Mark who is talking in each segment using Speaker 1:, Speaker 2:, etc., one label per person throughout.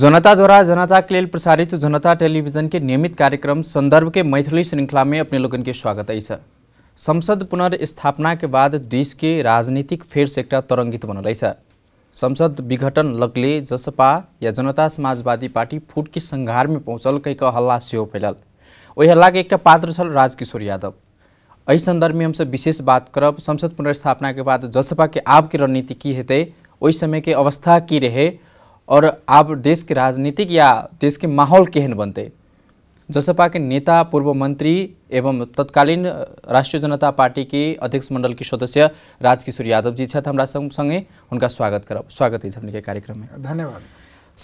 Speaker 1: जनताद्वारा द्वारा जनता प्रसारित जनता टेलिभिजनको नियमित कार्यक्रम संदर्भ के मैथिली श्रृंखला में अपने लोगन स्वागत छ संसद पुनर्स्थापना बाद देश राजनीतिक फेर से एक तरंगित बनल संसद विघटन लगले जसपा या जनता समाजवादी पार्टी फूट के संघार में पहुँचल हल्ला से फैलल ओहि हल्ला के पात्र छल राजकिशोर यादव अहि संदर्भ में विशेष बात करब संसद पुनर्स्थापना के बाद जसपा के के रणनीति की हेतु ओहि समय अवस्था की रहे और आप देश के राजनीतिक या देश के माहौल केहन बनते जसपा के नेता पूर्व मंत्री एवं तत्कालीन राष्ट्रीय जनता पार्टी के अध्यक्ष मंडल के सदस्य राजकिशोर यादव जी हमारा संग संगे उनका स्वागत करब स्वागत है हमने के कार्यक्रम में धन्यवाद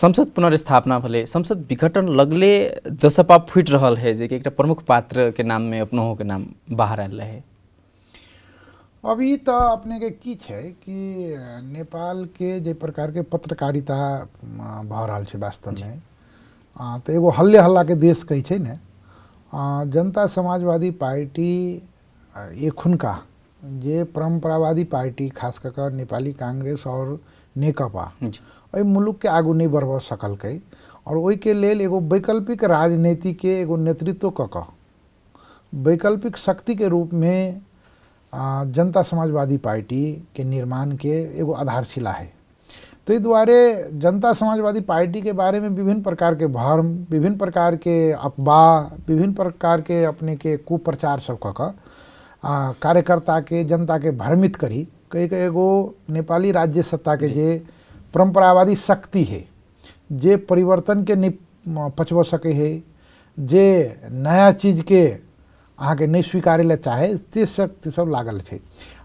Speaker 1: संसद पुनर्स्थापना भले संसद विघटन लगले जसपा फूट रहा है जे एक प्रमुख पात्र के नाम में अपनोहो के नाम बाहर आयल रहे
Speaker 2: तो अभी तो अपने के की है कि नेपाल के जे प्रकार के पत्रकारिता भऽ रहल वास्तव में तो एगो हल्ले हल्ला के देश कही है ने जनता समाजवादी पार्टी एखुनका जे परम्परावादी पार्टी खास कर नेपाली कांग्रेस और नेकपा अ मुलुक के आगू नहीं बढ़ सकल्क और वही के लेल एगो वैकल्पिक राजनीति के एगो नेतृत्व क वैकल्पिक शक्ति के रूप में जनता समाजवादी पार्टी के निर्माण के एगो आधारशिला है तो ताहि जनता समाजवादी पार्टी के बारे में विभिन्न प्रकार के भर्म विभिन्न प्रकार के अफवाह विभिन्न प्रकार के अपने के कुप्रचार सब कऽ कार्यकर्ता के जनता के भ्रमित करी कहीं कहीं एगो नेपाली राज्य सत्ता के जे परम्परावादी शक्ति है जे परिवर्तन के नहीं पचब सके है जे नया चीज़ के अहाँ के नहीं स्वीकार चाहे से सब सब लागल है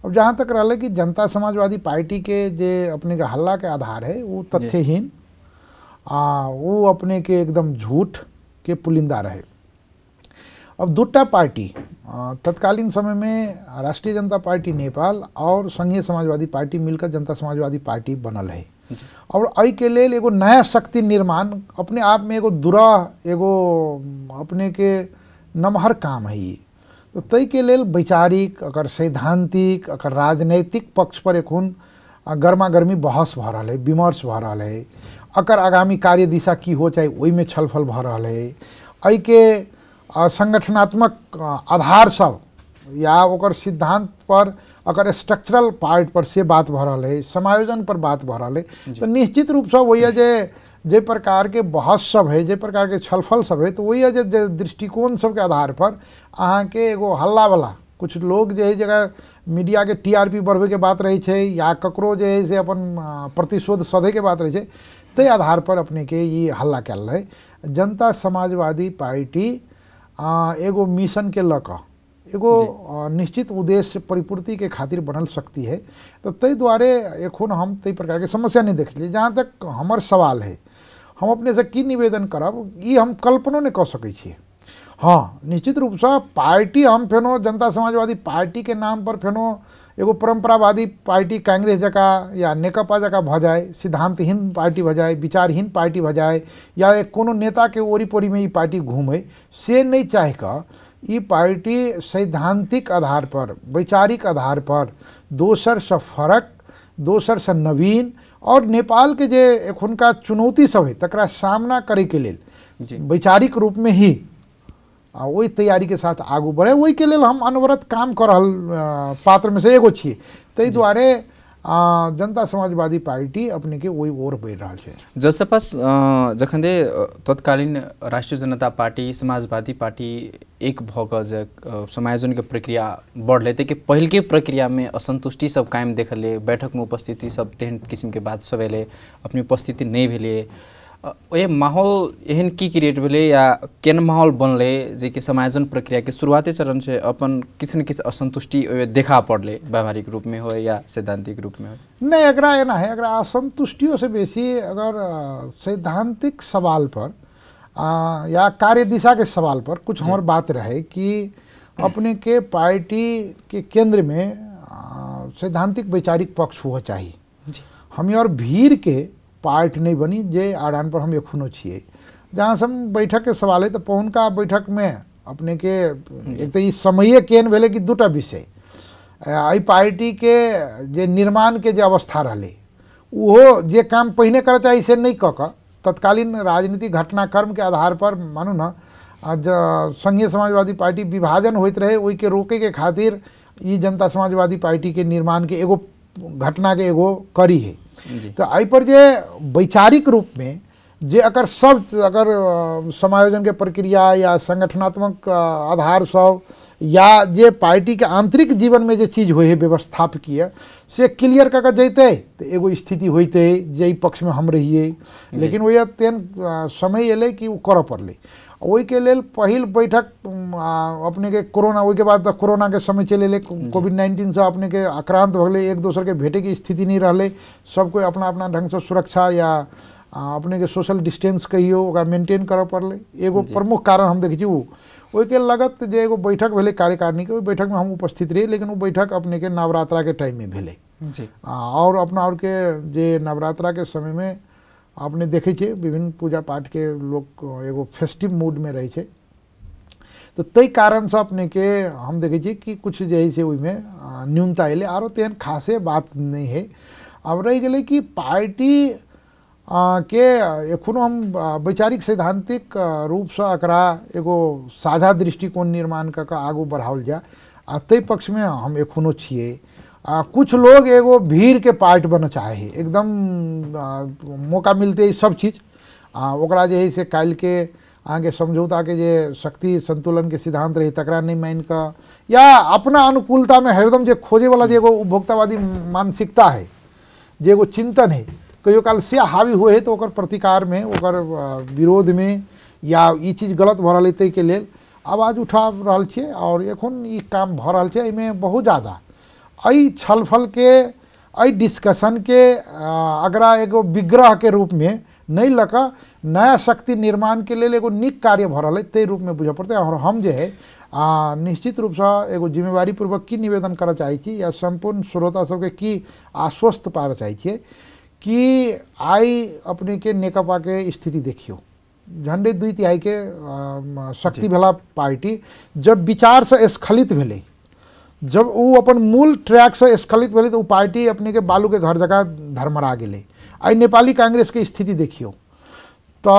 Speaker 2: अब जहाँ तक रहा कि जनता समाजवादी पार्टी के जे हल्ला के आधार है वो तथ्यहीन आ अपने के एकदम के पुलिंदा रहे अब दूटा पार्टी तत्कालीन समय में राष्ट्रीय जनता पार्टी नेपाल और संघीय समाजवादी पार्टी मिलकर जनता समाजवादी पार्टी बनल है और अई के लिए एगो नया शक्ति निर्माण अपने आप में एगो दुरा एगो अपने के नमहर काम है ये तऽ के लेल वैचारिक एकर सैद्धान्तिक एकर राजनैतिक पक्षपर एखन गर्मा गर्मी बहस भऽ रहल अइ विमर्श भऽ रहल अइ एकर आगामी कार्य दिशा की हो चाहे में छलफल भऽ रहल अइ एहिके सङ्गठनात्मक आधारसभ या ओकर सिद्धांत पर अगर स्ट्रक्चरल पार्ट पर से बात भ रहा है समायोजन पर बात भ रहा है तो निश्चित रूपसँ होइए जे जे के बहस सब है जे के छलफल सब है तो वही जे दृष्टिकोण पर अहाँ के एगो हल्ला वाला कुछ लोग जे है जगह मीडिया के टीआरपी बढ़े के बात रही है या ककरो जे है से अपन प्रतिशोध सधे के बात रही है ते आधार पर अपने के ये हल्ला कल रहे जनता समाजवादी पार्टी एगो मिशन के लक एगो निश्चित उद्देश्य परिपूर्ति के खातिर बनल शक्ति है तो ते द्वारे एखन हम ते प्रकार के समस्या नहीं देखलिए जहाँ तक हमार सवाल है हम अपने से की निवेदन करब ये हम कल्पनो नहीं कह सकै हाँ निश्चित रूप से पार्टी हम फेनो जनता समाजवादी पार्टी के नाम पर फेनो एगो परंपरावादी पार्टी कांग्रेस जका या नेकपा जका भ जाए सिद्धांतहीन पार्टी भ जाए विचारहीन पार्टी भ जाए या कोनो नेता के ओरी पोरी में ये पार्टी घूमे से नहीं चाह ये पार्टी सैद्धांतिक आधार पर वैचारिक आधार पर दोसर से फरक दोसर से नवीन और नेपाल के जे एखुनका चुनौती सब है तक सामना करे के लिए वैचारिक रूप में ही आ वही तैयारी के साथ आगू बढ़े वही के लिए हम अनवरत काम कर पात्र में से एगो छे ते दुआरे जनता समाजवादी पार्टी अपनेके ओहि ओर बढ़ि रहल छै
Speaker 1: जसपा जखन दे तत्कालीन राष्ट्रीय जनता पार्टी समाजवादी पार्टी एक भऽ कऽ जे समायोजनके प्रक्रिया बढ़लै के पहिलके प्रक्रियामे असन्तुष्टि सब कायम देखलै बैठकमे उपस्थिति सब तेहन किसिमके बात सब अयलै अपनी उपस्थिति नहि भेलै ये माहौल एहन की क्रिएट भले या केन माहौल जे जेकि समायोजन प्रक्रिया के शुरुआती चरण से अपन किछु न किछु असंतुष्टि देखा पड़लै व्यवहारिक रूप में हो या सैद्धांतिक रूप में हो
Speaker 2: नहीं एक एना है एकरा असंतुष्टियों से बेसी अगर सैद्धांतिक सवाल पर आ, या कार्य दिशा के सवाल पर कुछ हमारे बात रहे कि अपने के पार्टी के केंद्र में सैद्धांतिक वैचारिक पक्ष हुआ चाहिए हमें और भीड़ के पार्ट नहीं बनी जे आड़ान पर हम एखनो छे जहाँ से हम बैठक के सवाल है तो पहुनका बैठक में अपने के एक तो समय केहन भले कि दूटा विषय अ पार्टी के जे निर्माण के जे अवस्था रही वो जे काम पहिने करे चाहिए से नहीं कह के तत्कालीन राजनीतिक घटनाक्रम के आधार पर मानू न संघीय समाजवादी पार्टी विभाजन होते रहे वही के रोके के खातिर ये जनता समाजवादी पार्टी के निर्माण के एगो घटना के एगो कड़ी है तो पर जे वैचारिक रूप में जे अगर सब अगर समायोजन के प्रक्रिया या संगठनात्मक आधार सब या जे पार्टी के आंतरिक जीवन में जे चीज हो व्यवस्थापकीय से क्लियर कऽ के जैतै एगो स्थिति होते जे पक्ष में हम रहिए लेकिन वह तेन समय अल कि ओ करऽ वही के पहल बैठक अपने के कोरोना वही के बाद कोरोना के समय चले ले कोविड नाइन्टीन से अपने के आक्रांत भले एक दोसर के भेटे की स्थिति नहीं सब कोई अपना अपना ढंग से सुरक्षा या अपने के सोशल डिस्टेंस कहियो का मेंटेन करे पड़े एगो प्रमुख कारण हम देखी वो वही के लगत जो एगो बैठक भले कार्यकारिणी के बैठक में हम उपस्थित रही लेकिन वो बैठक अपने के नवरात्रा के टाइम में भले और अपना और के जे नवरात्रा के समय में आपने देखे विभिन्न पूजा पाठ के लोग एगो फेस्टिव रहे तो छै कारण से अपने के हम देखे कि कुछ जैसे हइ न्यूनता एल आरो तेहन खासे बात नहीं है अब रह गए कि पार्टी आ, के एखनो हम वैचारिक सैद्धांतिक रूप से एक एगो साझा दृष्टिकोण निर्माण क आगू बढ़ाओल जाए आ पक्ष में हम एखनो छियै आ, कुछ लोग एगो भीड़ के पार्ट बन चाहे एकदम एकदम मौका मिलते ही सब चीज आ, जे से कल के अहाँके समझौताके जे शक्ति सन्तुलनके सिद्धान्त रहै तकरा नहि मानि कऽ या अपना अनुकूलता में हरदम जे वाला जे एगो उपभोक्तावादी मानसिकता है जे एगो चिंतन है कहियो काल से हावी होइ है तो प्रतिकार में प्रतिकारमे ओकर या चीज गलत भऽ रहल के लिए आवाज उठा रहा है और एखन काम भऽ रहल बहुत ज्यादा ऐ छलफल के ऐ डिस्कशन के अगर एगो विग्रह के रूप में नहीं लक नया शक्ति निर्माण के लिए एगो निक कार्य भ रहा है ते रूप में बुझे पड़ते और हम जो है आ, निश्चित रूप से एगो जिम्मेवारी पूर्वक की निवेदन कर चाहिए या संपूर्ण श्रोता सबके की आश्वस्त पार चाहिए कि आई अपने के नेकपा के स्थिति देखियो झंडे दुई तिहाई के आ, शक्ति भला पार्टी जब विचार से स्खलित भेलै जब वो अपन मूल ट्रैक से स्खलित भेल तो पार्टी अपने के बालू के घर जगह धरमरा गए आई नेपाली कांग्रेस के स्थिति देखियो तो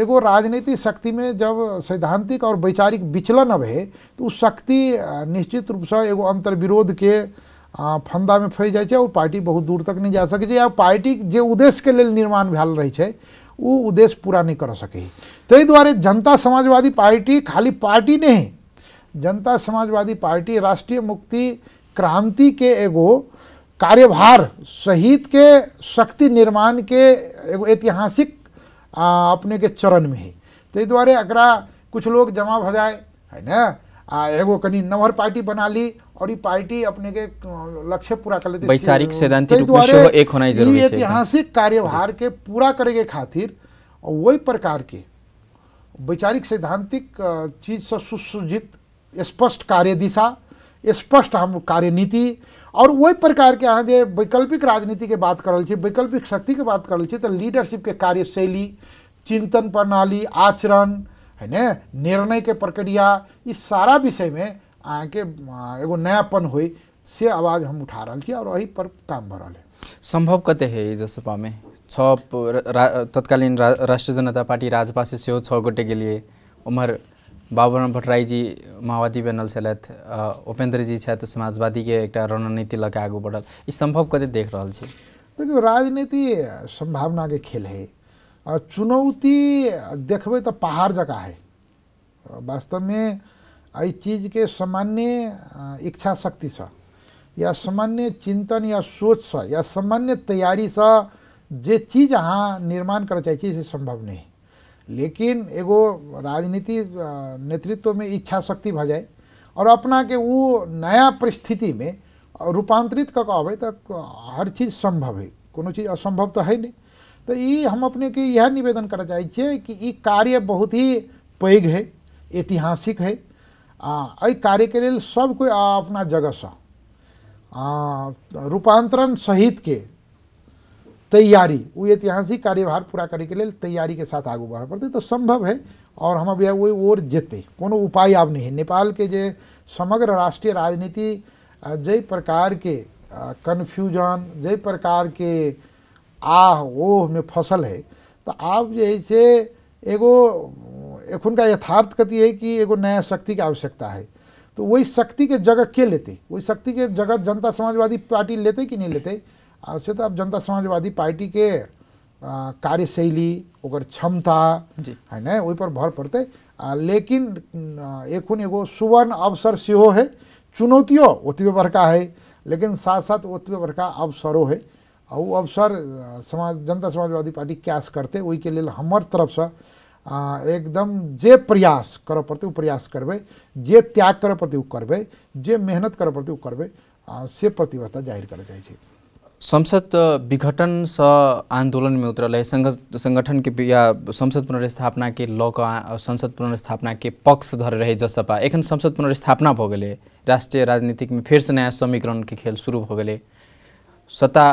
Speaker 2: एगो राजनीतिक शक्ति में जब सैद्धांतिक और वैचारिक विचलन अब है तो उस शक्ति निश्चित रूप से एगो अंतर्विरोध के फंदा में फंस जाए और पार्टी बहुत दूर तक नहीं जा सके या पार्टी जो उद्देश्य के लिए निर्माण भैल रही है वो उद्देश्य पूरा नहीं कर सके तै दुआरे जनता समाजवादी पार्टी खाली पार्टी नहीं जनता समाजवादी पार्टी राष्ट्रीय मुक्ति क्रांति के एगो कार्यभार सहित के शक्ति निर्माण के एगो ऐतिहासिक अपने के चरण में है ते द्वारे अगर कुछ लोग जमा भ जाए है ना आ एगो कनी नवर पार्टी बना ली और ये पार्टी अपने के लक्ष्य पूरा कर लेते वैचारिक सैद्धांतिक रूप में एक होना ही जरूरी है ऐतिहासिक कार्यभार के पूरा करे के खातिर वही प्रकार के वैचारिक सैद्धांतिक चीज से सुसज्जित स्पष्ट कार्य दिशा स्पष्ट हम कार्यनीति और वही प्रकार के अहाँ वैकल्पिक राजनीति के बात कर वैकल्पिक शक्ति के बात कर तो लीडरशिप के कार्यशैली चिंतन प्रणाली आचरण है ने निर्णय के प्रक्रिया इस सारा विषय में अहाँ के एगो नयापन हो से आवाज हम उठा रहा और वही पर काम भर रहा
Speaker 1: संभव कते है जसपा में छ रा, तत्कालीन राष्ट्रीय जनता पार्टी राजपा से छ गोटे के लिए उम्र बाबूराम जी माओवादी बनल छे उपेन्द्र जी समाजवादी के एक रणनीति लगे कऽ आगू बढ़ल ये सम्भव कते देख रहल छी
Speaker 2: देखियौ राजनीति के खेल है चुनौती देखे तो पहाड़ है वास्तव में अ चीज़ के सामान्य इच्छा शक्ति से या सामान्य चिंतन या सोच से या सामान्य तैयारी से जे चीज अहाँ निर्माण करे चाहे से संभव नहीं लेकिन एगो राजनीति नेतृत्व में इच्छा शक्ति भ जाए और अपना के वो नया परिस्थिति में रूपांतरित कब कऽ हर चीज सम्भव है कोनो चीज असम्भव तो है नहीं तो ये हम के यह निवेदन करना चाहिए कि ये कार्य बहुत ही पैघ है ऐतिहासिक है आ कार्य के लिए सब कोई अपना से रूपांतरण सहित के तैयारी वो ऐतिहासिक कार्यभार पूरा करे के लिए तैयारी के साथ आगू बढ़ पड़ते तो संभव है और हम अभी वही ओर जेते कोनो उपाय आब नहीं है नेपाल के जे समग्र राष्ट्रीय राजनीति जै प्रकार के कन्फ्यूजन जै प्रकार के आह ओह में फसल है तो आप जो है से एगो एखुनका यथार्थ कति है कि एगो नया शक्ति की आवश्यकता है तो वही शक्ति के जगह के लेते वही शक्ति के जगह जनता समाजवादी पार्टी लेते कि नहीं लेते से तो अब जनता समाजवादी पार्टी के कार्यशैली क्षमता है ना वही पर भर पड़ते लेकिन एखन एगो सुवर्ण अवसर से है चुनौतियों ओतबे बड़का है लेकिन साथ साथ ओतबे बड़का अवसरों है और वो अवसर समाज जनता समाजवादी पार्टी कैश करते वही के लिए हमार तरफ से एकदम जे प्रयास करय पड़ते प्रयास करबे जे त्याग करय पड़ते करबे जे मेहनत करय पड़ते करबे से प्रतिबद्धता जाहिर करे जाए
Speaker 1: संसद विघटन स आंदोलन मे उतरल है के या संसद पुनर्स्थापना के संसद पुनर्स्थापना के पक्ष धर रहे जसपा एखन संसद पुनर्स्थापना भऽ गेलै राष्ट्रिय राजनीतिक में फेरसँ नया समीकरण के खेल सुरु भऽ गेलै सत्ता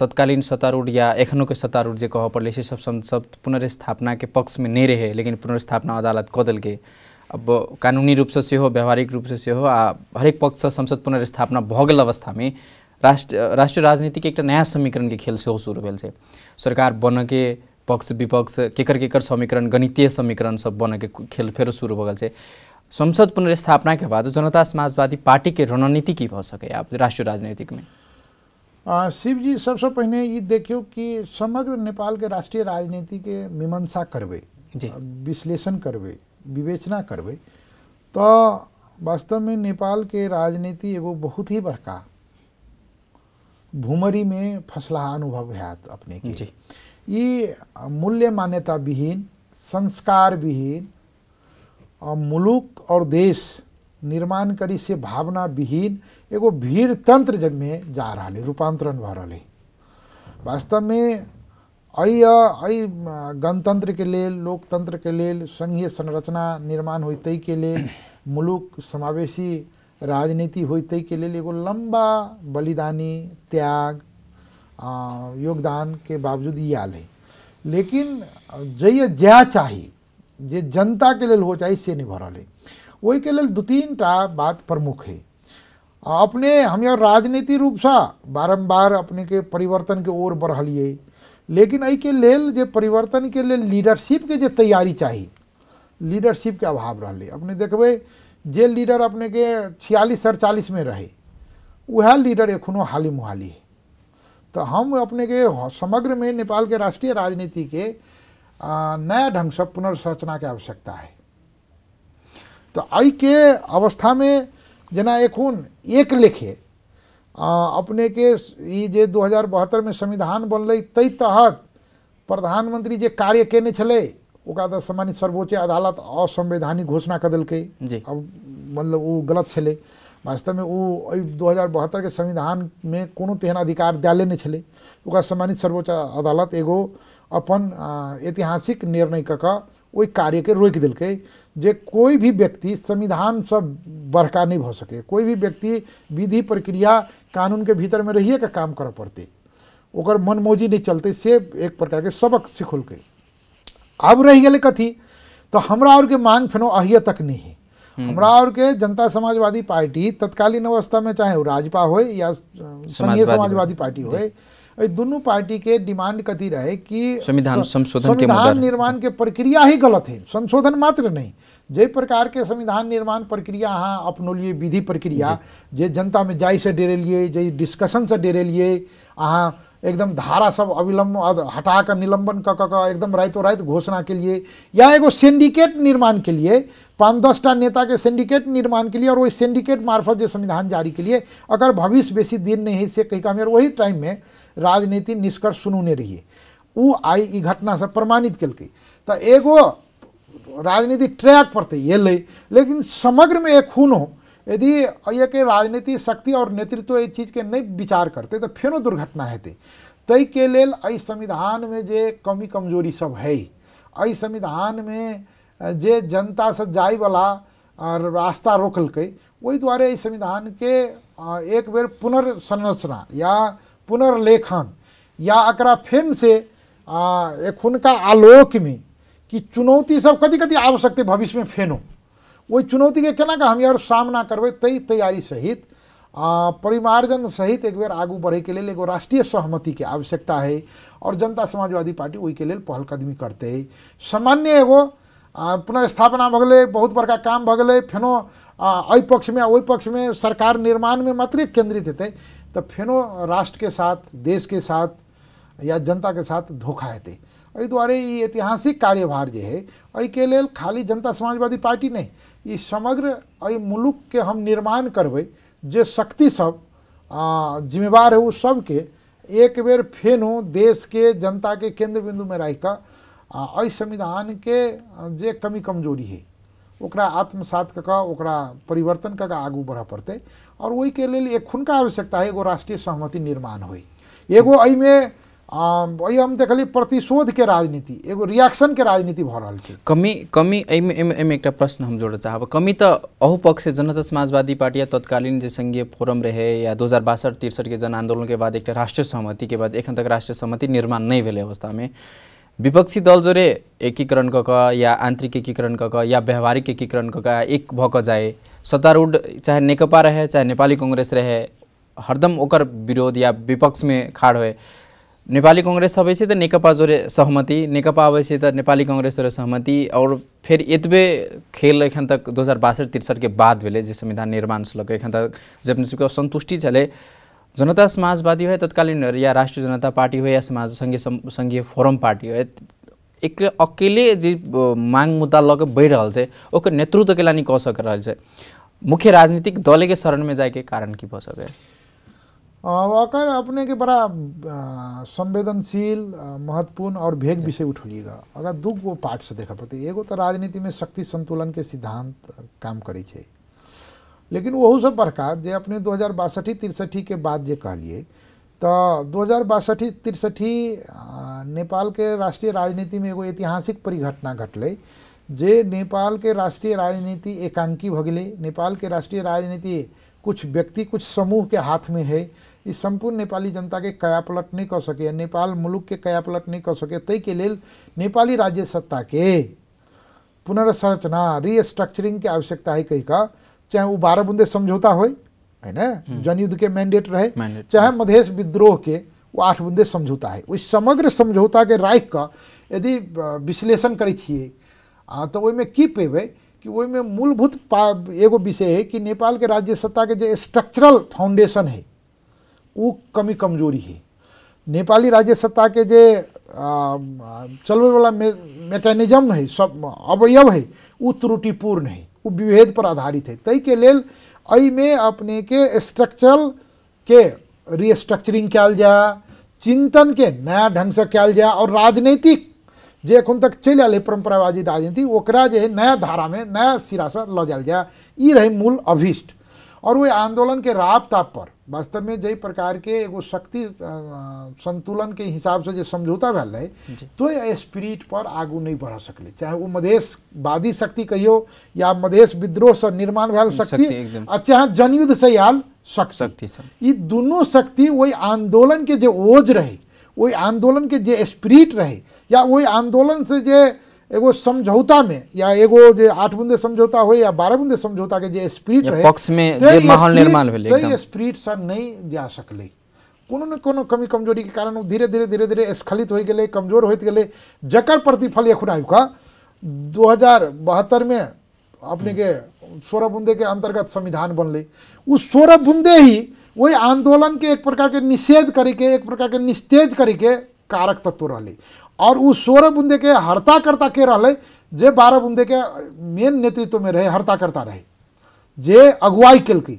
Speaker 1: तत्कालीन सत्तारूढ़ या एखनो के सत्तारूढ़ जे कहऽ पड़लै से सब संसद पुनर्स्थापना के पक्ष मे नहि रहै लेकिन पुनर्स्थापना अदालत कऽ देलकै अब कानूनी रूपसँ सेहो व्यवहारिक रूपसँ सेहो आ हरेक पक्षसँ संसद पुनर्स्थापना भऽ गेल अवस्थामे राष्ट्र राष्ट्रीय राजनीति के एक नया समीकरण के खेल सेहो शुरू भेल छै सरकार के पक्ष विपक्ष केकर केकर समीकरण गणितीय समीकरण सब के खेल फिर शुरू भगल गेल संसद पुनर्स्थापना के बाद जनता समाजवादी पार्टी के रणनीति की भ सके आप राष्ट्रीय राजनीतिक में
Speaker 2: शिवजी सबसे पहले ये देखियो कि समग्र नेपाल के राष्ट्रीय के मीमांसा करब विश्लेषण करबै विवेचना वास्तव में नेपाल के राजनीति एगो बहुत ही बड़का भूमरी में फसला अनुभव है अपने की ये मूल्य मान्यता विहीन संस्कार विहीन और मुलुक और देश निर्माण करी से भावना विहीन एगो भीड़ तंत्र में जा रहा है रूपांतरण भ रहा है वास्तव में अई अई गणतंत्र के लिए लोकतंत्र के लिए संघीय संरचना निर्माण हुई के लिए मुलुक समावेशी राजनीति होइत के लिए एगो लम्बा बलिदानी त्याग योगदान के बावजूद ये आल है लेकिन जै जएह चाही जे जनता के लिए हो चाहिए से नहीं भरल है वही के लिए दो तीन टा बात प्रमुख है अपने हम राजनीति रूप से बारम्बार अपने के परिवर्तन के ओर बढ़लिए लेकिन अ के लिए परिवर्तन के लिए लीडरशिप के तैयारी चाहिए लीडरशिप के अभाव रहा अपने देखबे जे लीडर अपने के छियालीस सड़चालीस में रहे वह लीडर एखनो हाली मुहाली है तो हम अपने के समग्र में नेपाल के राष्ट्रीय राजनीति के नया ढंग से पुनर्संरचना के आवश्यकता है तो आई के अवस्था में जना एखन एक लेखे आ, अपने के जे दो हजार बहत्तर में संविधान बनल तहत प्रधानमंत्री जे कार्य केने छे ओकरा सम्मानित सर्वोच्च अदालत असंवैधानिक घोषणा कऽ दिल्क अब मतलब वो गलत छे वास्तव में वो दो हजार बहत्तर के संविधान में कोनो तेहन अधिकार देले नहीं सम्मानित सर्वोच्च अदालत एगो अपन ऐतिहासिक निर्णय कई कार्य के रोक दिल्क जे कोई भी व्यक्ति संविधान से बढ़का नहीं भ सके कोई भी व्यक्ति विधि प्रक्रिया में रहिए का काम करऽ पड़ते ओकर मनमौजी नहीं चलते से एक प्रकार के सबक सिखलक अब रह गए कथी तो हमरा और के मांग फेनो अहिय तक नहीं हम्म। हमरा और के जनता समाजवादी पार्टी तत्कालीन अवस्था में चाहे राजपा हो या संघीय समाजवादी पार्टी हो दोनों पार्टी के डिमांड कथी रहे कि संविधान संशोधन संविधान निर्माण के प्रक्रिया ही गलत है संशोधन मात्र नहीं जे प्रकार के संविधान निर्माण प्रक्रिया अहाँ अपनौलिए विधि प्रक्रिया जे जनता में जाय से डेरेलिए जे डिस्कशन से डेरेलिए अहाँ एकदम धारा सब अविलंब हटा कर निलंबन क क एकदम रातों रात घोषणा के लिए या एगो सिंडिकेट निर्माण के लिए पाँच दस टा नेता के सिंडिकेट निर्माण के लिए और वही सिंडिकेट मार्फत जो संविधान जारी के लिए अगर भविष्य बेसी दिन नहीं है से कहीं का वही टाइम में राजनीति निष्कर्ष सुनूने रही उ आई घटना से प्रमाणित कल तो एगो राजनीति ट्रैक पर तो ये ले, लेकिन समग्र में एक खूनों यदि ये के राजनीति शक्ति और नेतृत्व ये चीज के नहीं विचार करते तो फिर दुर्घटना हेतु तई तो के लिए अ संविधान में जे कमी कमजोरी सब है अ संविधान में जे जनता से जाए वाला रास्ता रोकलक वही द्वारे इस संविधान के एक बेर पुनर्संरचना या पुनर्लेखन या अकरा फेन से एखुनका आलोक में कि चुनौती सब कति कति आवश्यकते भविष्य में फेनो चुनौती के केना का हम यार सामना करबै तैयारी सहित परिमार्जन सहित एक बेर आगू के लिए एगो राष्ट्रीय के आवश्यकता है और जनता समाजवादी पार्टी वही के लिए पहलकदमी करते सामान्य एगो पुनर्स्थापना भऽ बहुत बड़का काम भगल गेलै फेनो पक्ष में आ पक्ष में सरकार में मात्र केंद्रित हेतै तो फेनो के साथ देश के साथ या जनता के साथ धोखा हेतु अ दुआरे ऐतिहासिक कार्यभार जे अ के लिए खाली जनता समाजवादी पार्टी नहीं समग्र मुलुक के हम निर्माण करब जो शक्ति सब जिम्मेवार है सब सबके एक बेर फेनो केंद्र बिंदु केन्द्र रह राखि अ संविधान के जे कमी कमजोरी है ओकरा आत्मसात कऽ ओकरा परिवर्तन कऽ बढ़ पड़ते और वही के लिए लेल एखुनका आवश्यकता है एगो राष्ट्रीय सहमति निर्माण हो एगो एहिमे वही हम देखलिए प्रतिशोध के राजनीति एगो रिएक्शन के राजनीति भऽ
Speaker 1: कमी कमी एहिमे एक प्रश्न हम जोड़े चाहब कमी तो अहू पक्ष जनता समाजवादी पार्टी या तत्कालीन जे संघीय फोरम रहे या दो हजार बासठ तिरसठ के जन आंदोलन के बाद एक राष्ट्रीय के बाद एखन तक राष्ट्रीय सहमति निर्माण नहीं अवस्था में विपक्षी दल जोड़े एकीकरण कऽ या आंतरिक एकीकरण कऽ कऽ या व्यावहारिक एकीकरण कऽ एक भऽ जाए सत्तारूढ़ चाहे नेकपा रहे चाहे नेपाली कांग्रेस रहे हरदम ओकर विरोध या विपक्ष में खाड़ होए नेपाली कङ्ग्रेस त नेकपा जोरे सहमति नेकपा त नेपाली कङ्ग्रेस जोरे सहमति अरू फेरि एतबे खेल एखन तक दुई हजार बासठ तिरसठके बाद भेलै जे संविधान निर्माण से एखन तक जे छलै जनता समाजवादी होइ तत्कालीन या राष्ट्रीय जनता पार्टी होइ या समाज सङ्घीय सङ्घीय फोरम पार्टी होइ एक अकेले जे माग मुद्दा लऽ कऽ बढ़ि रहल छै ओकर नेतृत्व केला कऽ सकि रहल छै मुख्य राजनीतिक दलेके शरणमे जाइके कारण की भऽ सकैए
Speaker 2: वाकई अपने के बड़ा संवेदनशील महत्वपूर्ण और भेग विषय उठौलिएगा अगर दू गो पार्ट से देखा पड़ते एगो तो राजनीति में शक्ति संतुलन के सिद्धांत काम करे छे लेकिन वह से बड़का जो अपने दो हज़ार बासठी तिरसठी के बाद जो कहलिए तो दो हज़ार बासठी तिरसठी नेपाल के राष्ट्रीय राजनीति में एगो ऐतिहासिक परिघटना घटल जे नेपाल के राष्ट्रीय राजनीति एकांकी भगले नेपाल के राष्ट्रीय राजनीति कुछ व्यक्ति कुछ समूह के हाथ में है ई सम्पूर्ण नेपाली के कयापलट नहीं कह सके नेपाल के कयापलट नहीं कऽ सकैए के लेल नेपाली राज्य सत्ता के पुनर्संरचना के आवश्यकता है कहकर चाहे वो बारह बुंदे समझौता हो हम्म। जनयुद्ध के मैंडेट रहे चाहे मधेश विद्रोह के वो आठ बुंदे समझौता है उस समग्र समझौता के राखि कर यदि विश्लेषण करे छे तो तऽ में की पेबे कि में मूलभूत एगो विषय है कि नेपाल के राज्य सत्ता के जो स्ट्रक्चरल फाउंडेशन है ऊ कमी कमजोरी है नेपाली राज्य सत्ता के जे चलने वाला मे, है सब अवयव है ऊ त्रुटिपूर्ण है ऊ विभेद पर आधारित है तै के लेल में अपने के स्ट्रक्चरल के रिस्ट्रक्चरिंग कल जाए चिंतन के नया ढंग से कैल जाए और राजनीतिक जे अखन तक चल आल है परंपरावादी राजनीति ओकरा जे है नया धारा में नया सिरा से ल जाए जा मूल अभीष्ट और वे आंदोलन के राब ताप पर वास्तव में जै प्रकार के एगो शक्ति संतुलन के हिसाब से जो समझौता भल तो स्पिरिट पर आगू नहीं बढ़ सकले चाहे वो मधेश वादी शक्ति कहियो या मधेश विद्रोह से निर्माण भल शक्ति आ चाहे जनयुद्ध से आयल
Speaker 1: शक्ति शक्ति
Speaker 2: ये दोनों शक्ति वही आंदोलन के जो ओज रहे वही आंदोलन के जो स्पिरिट रहे या वही आंदोलन से जो एगो समझौता में या एगो जो आठ बूंदे समझौता हो या बारह बूंदे समझौता के स्प्रीट रहे पक्ष में माहौल निर्माण भेलै से नहीं जा सकल कोनो कोनो कमी कमजोरी के कारण धीरे धीरे धीरे धीरे स्खलित हो गए कमजोर होते गए जकर प्रतिफल एखन आबिक दो दू हजार बहत्तर में अपने के सोलह बूंदे के अंतर्गत संविधान बनल उस सोलह बूंदे ही वही आंदोलन के एक प्रकार के निषेध करके एक प्रकार के निस्तेज करके कारक तत्व रहलै और उ सोलह बूंदे के हर्ताकर्ता के रहा जे बारह बूंदे के मेन नेतृत्व में रहे हर्ताकर्ता रहे जे अगुवाई कलकै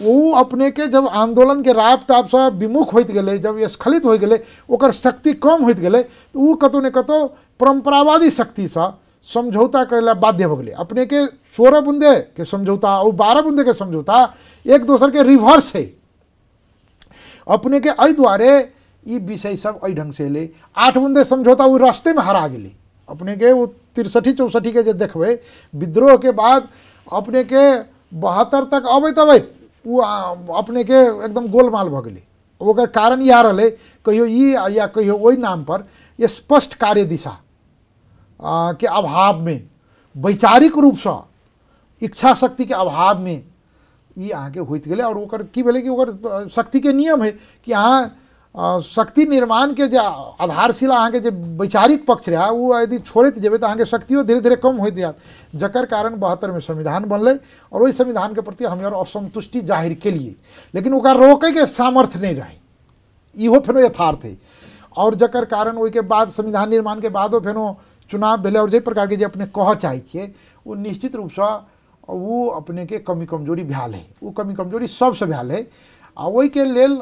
Speaker 2: वो अपने के जब आंदोलन के राप ताप से विमुख हो गए जब स्खलित हो गए और शक्ति कम हो गए तो वो कतौ ने कतौ परंपरावादी शक्ति से समझौता करे बाध्य हो गए अपने के सोलह बूंदे के समझौता और बारह बूंदे के समझौता एक दोसर के रिवर्स है अपने के अ द्वारे ये विषय सब अ ढंग से अल आठ बंदे समझौता वो रास्ते में हरा गए अपने के वो तिरसठी चौसठी के जो विद्रोह के बाद अपने के बहत्तर तक अबत अब वो अपने के एकदम गोलमाल भ गए कारण यह रहे कहियो या कहियो ओहि नाम पर ये स्पष्ट कार्य दिशा आ, के अभाव में वैचारिक रूप से इच्छा शक्ति के अभाव में ई अहाँके होइत और की कि शक्ति के नियम है कि अहाँ शक्ति निर्माण के जो आधारशिला अहाँके जो वैचारिक पक्ष रहा वो यदि छोड़ते जेबै तो अहाँके शक्तियों धीरे धीरे कम हो जाए जकर कारण बहत्तर में संविधान बनल और वही संविधान के प्रति हम असंतुष्टि जाहिर के लिए लेकिन वो रोक के सामर्थ्य नहीं रहे इहो फेनो यथार्थ है और जकर कारण वही के बाद संविधान निर्माण के बाद फेनो चुनाव भले और जे प्रकार के अपने कह चाहे वो निश्चित रूप से वो अपने के कमी कमजोरी भ्याल है वो कमी कमजोरी सबसे भ्याल है आ ओहिके लेल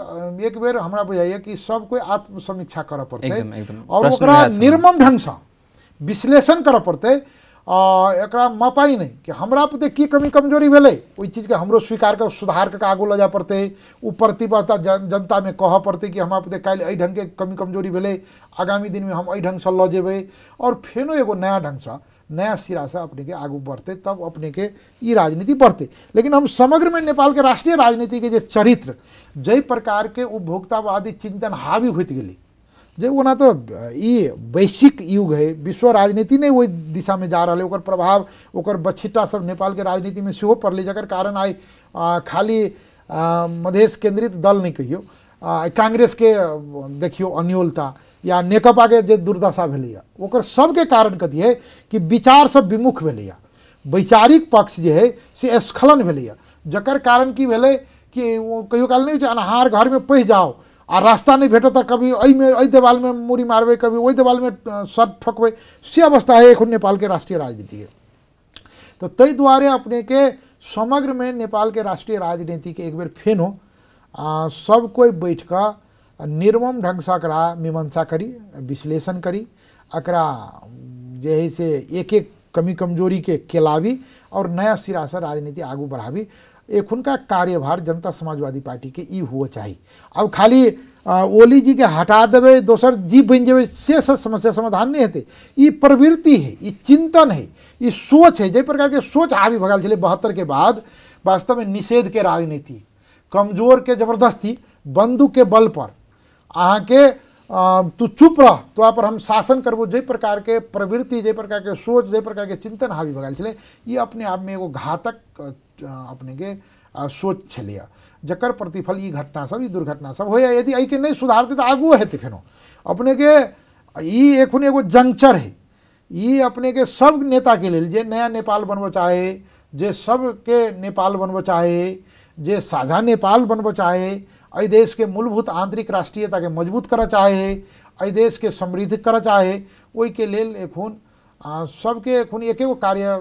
Speaker 2: एक बेर हमरा बुझाइए कि सब कोइ आत्मसमीक्षा करऽ पड़तै आओर ओकरा निर्मम ढङ्गसँ विश्लेषण करऽ पड़तै आ एकरा मपाइ नहि कि हमरा पते की कमी कमजोरी भेलै ओहि चीजके हमरो स्वीकार कऽ सुधार कऽ आगू लऽ जाय पड़तै ओ प्रतिबद्धता जनतामे कहऽ पड़तै कि हमरा पते काल्हि एहि ढङ्गके कमी कमजोरी भेलै आगामी दिनमे हम एहि ढङ्गसँ लऽ जेबै आओर फेनो एगो नया ढङ्गसँ नया सिरा से अपने के आगू बढ़ते तब अपने के ये राजनीति बढ़ते लेकिन हम समग्र में नेपाल के राष्ट्रीय राजनीति के जो चरित्र जै प्रकार के उपभोक्तावादी चिंतन हावी होत गई जे ओना तो वैश्विक युग है विश्व राजनीति नहीं वही दिशा में जा रहा है प्रभाव और बछिट्टा सब नेपाल के राजनीति में सेहो पड़ल जकर कारण आई खाली मधेश केंद्रित दल नहीं कहियो कांग्रेस के देखियो अन्योलता या नेकपा के जे दुर्दशा ओकर सबके कारण कथी है कि विचार से विमुख वैचारिक पक्ष जे है से स्खलन जकर कारण कि कि कहो काल नहीं अनहार घर में पढ़ जाओ आ रास्ता नहीं भेटत कभी में अ देवाल में मूड़ी मारबे कभी वही देवाल में सर ठोकबे से अवस्था है एखन नेपाल के राष्ट्रीय राजनीति के तो ते दुआरे अपने के समग्र में नेपाल के राष्ट्रीय राजनीति के एक बेर फेनो सब कोई बैठ कर निर्मम ढंग से अकरा मीमांसा करी विश्लेषण करी अकरा जे से एक एक कमी कमजोरी के केलावी और नया सिरा से राजनीति आगू बढ़ावी एक उनका कार्यभार जनता समाजवादी पार्टी के ई हुआ चाहिए अब खाली ओली जी के हटा देवे दोसर जी बन जेबे से सब समस्या समाधान नहीं हेतु ई प्रवृत्ति है ई चिंतन है ई सोच है जै प्रकार के सोच आवि भगल बहत्तर के बाद वास्तव में निषेध के राजनीति कमज़ोर के ज़बरदस्ती बंदूक के बल पर अहाँ के तू चुप रह तो पर हम शासन करबो जै प्रकार के प्रवृत्ति जै प्रकार के सोच जै प्रकार के चिंतन हावी भगल गेल अपने आप में एगो घातक अपने के सोच छे जकर प्रतिफल ये घटना सब दुर्घटना सब हो यदि के नहीं सुधारते तऽ तो आगुओ हेतु फेनो अपने के एखन एगो जंक्चर है ये अपने के सब नेताके के जे नया नेपाल बनबो चाहे जे सबके नेपाल बनबो चाहे जे साझा नेपाल बनब चाहे એ देश के मूलभूत आंतरिक राष्ट्रीयता के मजबूत करना चाहे ए देश के समृद्ध करना चाहे वही के लेल एखन सबके एखन एक एगो कार्य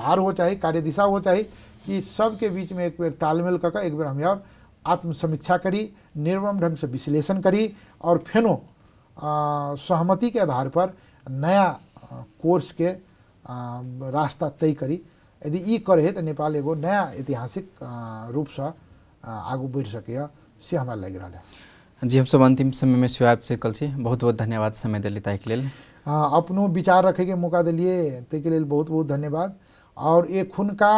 Speaker 2: भार हो चाहे कार्य दिशा हो चाहे कि सबके बीच में एक बेर तालमेल कऽ एक बेर हम यार आत्मसमीक्षा करी निर्मम ढंग से विश्लेषण करी और फेनो सहमति के आधार पर नया कोर्स के रास्ता तय करी यदि यी करे त नेपाल एगो नया ऐतिहासिक रूप से आगू बढ़ि सकैए से हमारा लग रहा है
Speaker 1: जी हम हमसभ अन्तिम समयमे सेहो आबि सकल छी बहुत बहुत धन्यवाद समय देली के लिए
Speaker 2: अपनो विचार रखे के मौका देलियै के लिए बहुत बहुत धन्यवाद आओर एखुनका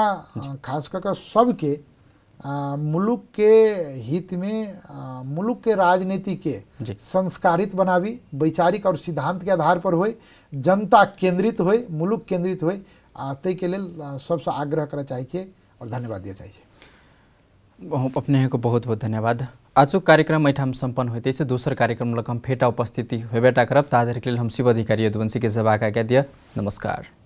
Speaker 2: खास मुलुक के हित में मुलुक के मुलुकके के संस्कारित बनाबी वैचारिक और सिद्धांत के आधार पर होय जनता केंद्रित होय मुलुक केंद्रित होय ताहिके लिए सबसे आग्रह करय चाहैत छियै धन्यवाद दिअ
Speaker 1: चाहिए अपने को बहुत बहुत धन्यवाद आजुक कार्यक्रम एहिठाम सम्पन्न होते अछि दोसर कार्यक्रम लग हम फेटा उपस्थिति होबेटा करब ताधरिक लेल हम शिव अधिकारी के सेवाक क्या दिया नमस्कार